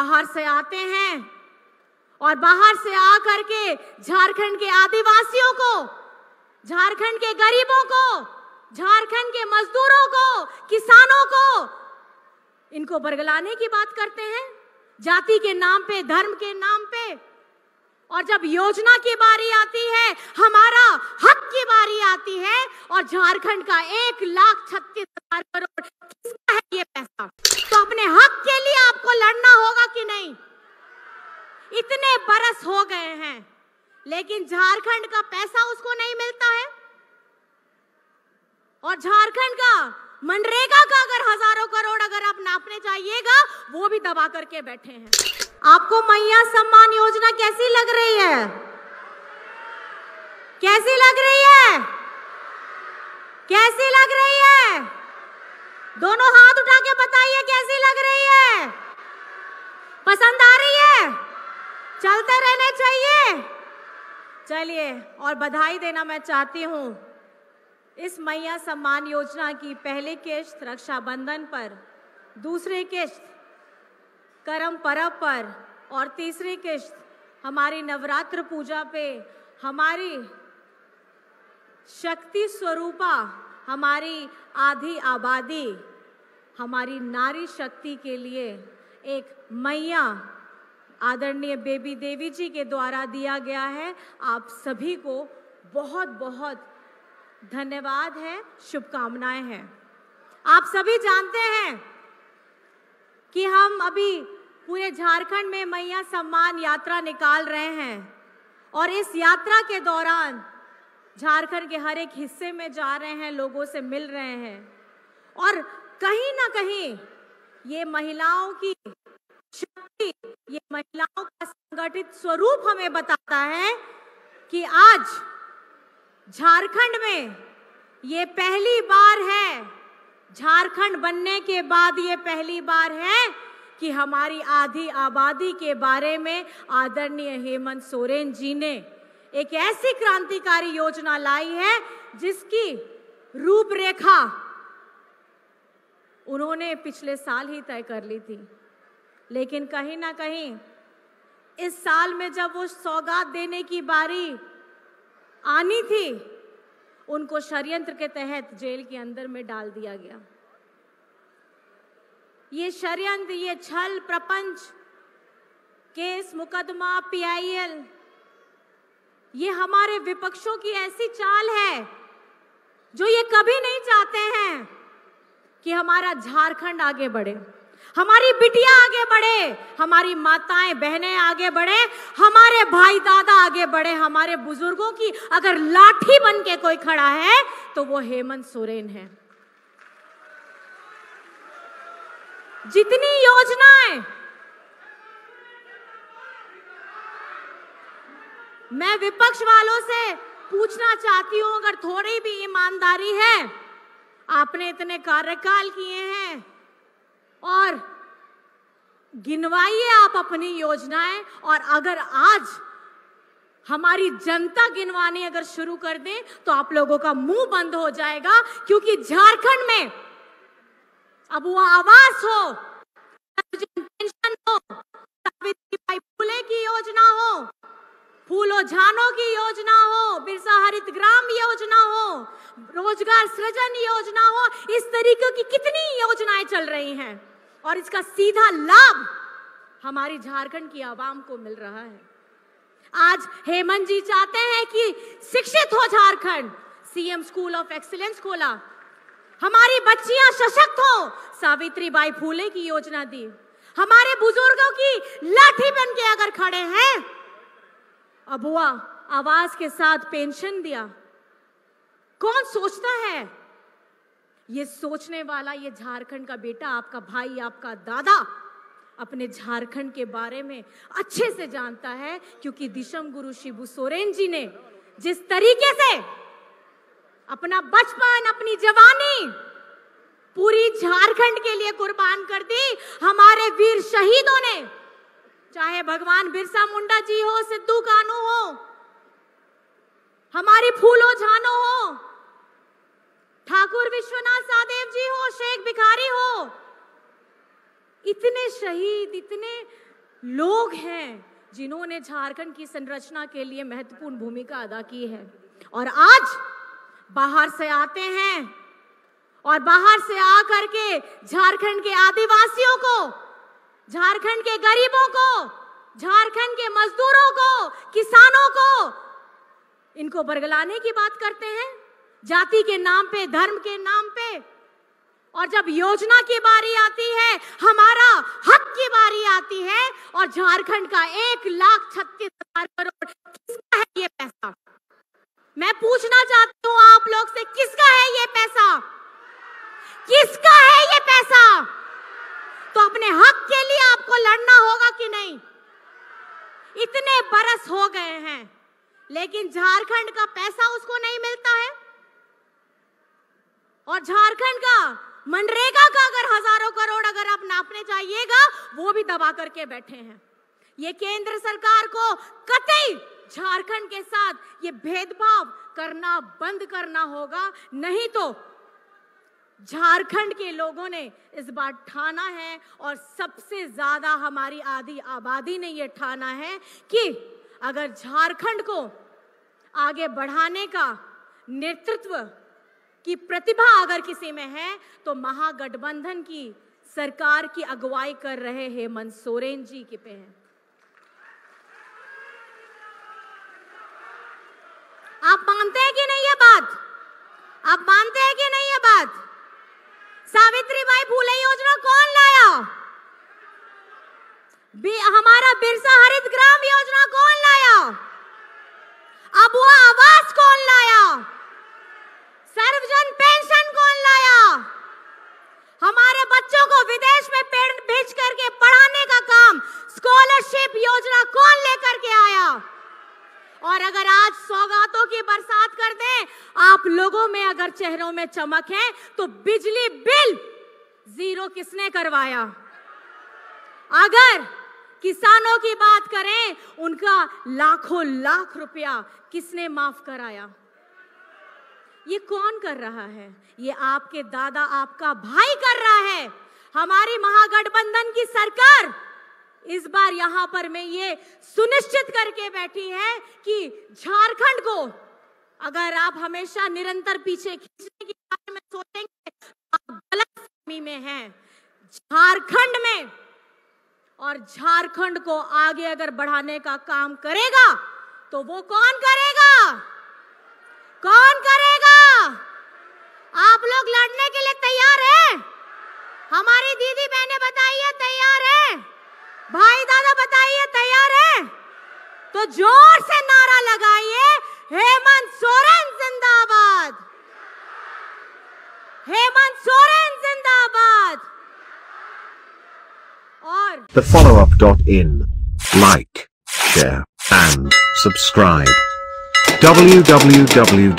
बाहर से आते हैं और बाहर से आकर के झारखंड के आदिवासियों को झारखंड के गरीबों को झारखंड के मजदूरों को किसानों को इनको बरगलाने की बात करते हैं जाति के नाम पे धर्म के नाम पे और जब योजना की बारी आती है हमारा हक की बारी आती है और झारखंड का एक लाख छत्तीस हजार करोड़ किसका है ये पैसा तो अपने हक के लिए आपको लड़ना होगा कि नहीं इतने बरस हो गए हैं लेकिन झारखंड का पैसा उसको नहीं मिलता है और झारखंड का मनरेगा का अगर हजारों करोड़ अगर आप नापने जाइएगा वो भी दबा करके बैठे हैं आपको मैया सम्मान योजना कैसी लग रही है कैसी लग रही है? कैसी लग रही है दोनों हाथ उठा के बताइए कैसी लग रही है पसंद आ रही है चलते रहने चाहिए चलिए और बधाई देना मैं चाहती हूँ इस मैया सम्मान योजना की पहली किश्त रक्षाबंधन पर दूसरी किश्त करम परब पर और तीसरी किश्त हमारी नवरात्र पूजा पे हमारी शक्ति स्वरूपा हमारी आधी आबादी हमारी नारी शक्ति के लिए एक मैया आदरणीय बेबी देवी जी के द्वारा दिया गया है आप सभी को बहुत बहुत धन्यवाद है शुभकामनाएं हैं आप सभी जानते हैं कि हम अभी पूरे झारखंड में मैया सम्मान यात्रा निकाल रहे हैं और इस यात्रा के दौरान झारखंड के हर एक हिस्से में जा रहे हैं लोगों से मिल रहे हैं और कहीं ना कहीं ये महिलाओं की शक्ति ये महिलाओं का संगठित स्वरूप हमें बताता है कि आज झारखंड में ये पहली बार है झारखंड बनने के बाद ये पहली बार है कि हमारी आधी आबादी के बारे में आदरणीय हेमंत सोरेन जी ने एक ऐसी क्रांतिकारी योजना लाई है जिसकी रूपरेखा उन्होंने पिछले साल ही तय कर ली थी लेकिन कहीं ना कहीं इस साल में जब वो सौगात देने की बारी आनी थी उनको षडयंत्र के तहत जेल के अंदर में डाल दिया गया ये षडयंत्र ये छल प्रपंच केस मुकदमा पीआईएल ये हमारे विपक्षों की ऐसी चाल है जो ये कभी नहीं चाहते हैं कि हमारा झारखंड आगे बढ़े हमारी बिटिया आगे बढ़े हमारी माताएं बहनें आगे बढ़े हमारे भाई दादा आगे बढ़े हमारे बुजुर्गों की अगर लाठी बन के कोई खड़ा है तो वो हेमंत सोरेन है जितनी योजनाएं मैं विपक्ष वालों से पूछना चाहती हूं अगर थोड़ी भी ईमानदारी है आपने इतने कार्यकाल किए हैं और गिनवाइए आप अपनी योजनाएं और अगर आज हमारी जनता गिनवानी अगर शुरू कर दें तो आप लोगों का मुंह बंद हो जाएगा क्योंकि झारखंड में अब वो आवास हो पेंशन हो की योजना हो फूलो झानो की योजना हो बिरसा हरित ग्राम योजना हो रोजगार सृजन योजना हो इस तरीके की कितनी योजनाएं चल रही हैं और इसका सीधा लाभ हमारी झारखंड की आवाम को मिल रहा है आज हेमंत जी चाहते हैं कि शिक्षित हो Jharkhand CM school of excellence खोला हमारी बच्चियां सशक्त हो सावित्री बाई फूले की योजना दी हमारे बुजुर्गों की लाठी बन के अगर खड़े हैं अबुआ आवाज के साथ पेंशन दिया कौन सोचता है ये सोचने वाला ये झारखंड का बेटा आपका भाई आपका दादा अपने झारखंड के बारे में अच्छे से जानता है क्योंकि दिशम गुरु शिबू सोरेन जी ने जिस तरीके से अपना बचपन अपनी जवानी पूरी झारखंड के लिए कुर्बान कर दी हमारे वीर शहीदों ने चाहे भगवान बिरसा मुंडा जी हो सिद्धू कानू हो हमारी फूलो झानो हो ठाकुर विश्वनाथ सादेव जी हो शेख भिखारी हो इतने शहीद इतने लोग हैं जिन्होंने झारखंड की संरचना के लिए महत्वपूर्ण भूमिका अदा की है और आज बाहर से आते हैं और बाहर से आकर के झारखंड के आदिवासियों को झारखंड के गरीबों को झारखंड के मजदूरों को किसानों को इनको बरगलाने की बात करते हैं जाति के नाम पे धर्म के नाम पे और जब योजना की बारी आती है हमारा हक की बारी आती है और झारखंड का एक लाख छत्तीस हजार करोड़ किसका है ये पैसा मैं पूछना चाहती हूँ आप लोग से किसका है ये पैसा किसका है ये पैसा तो अपने हक के लिए आपको लड़ना होगा कि नहीं इतने बरस हो गए हैं लेकिन झारखंड का पैसा उसको नहीं मिलता है और झारखंड का मनरेगा का अगर हजारों करोड़ अगर आप नापने चाहिएगा वो भी दबा करके बैठे हैं ये केंद्र सरकार को कतई झारखंड के साथ ये भेदभाव करना बंद करना होगा नहीं तो झारखंड के लोगों ने इस बार ठाना है और सबसे ज्यादा हमारी आदि आबादी ने यह ठाना है कि अगर झारखंड को आगे बढ़ाने का नेतृत्व की प्रतिभा अगर किसी में है तो महागठबंधन की सरकार की अगुवाई कर रहे हेमंत सोरेन जी के पे हैं आप मानते हैं कि नहीं ये बात आप मानते हैं कि नहीं ये बात सावित्री बाई फूले योजना कौन लाया हमारा बिरसा हरित ग्राम योजना कौन लाया अब वो आवाज आप लोगों में अगर चेहरों में चमक है तो बिजली बिल जीरो किसने करवाया अगर किसानों की बात करें उनका लाखों लाख रुपया किसने माफ कराया ये कौन कर रहा है ये आपके दादा आपका भाई कर रहा है हमारी महागठबंधन की सरकार इस बार यहां पर मैं ये सुनिश्चित करके बैठी है कि झारखंड को अगर आप हमेशा निरंतर पीछे खींचने के बारे में सोचेंगे आप गलत फहमी में हैं झारखंड में और झारखंड को आगे अगर बढ़ाने का काम करेगा तो वो कौन करेगा कौन करेगा आप लोग लड़ने के लिए तैयार हैं हमारी दीदी बहने बताइए तैयार है भाई दादा बताइए तैयार है तो जोर से नारा लगाइए हेमंत सोरेन जिंदाबाद हेमंत सोरेन जिंदाबाद और The follow up dot in like share and subscribe www.thefollowup.in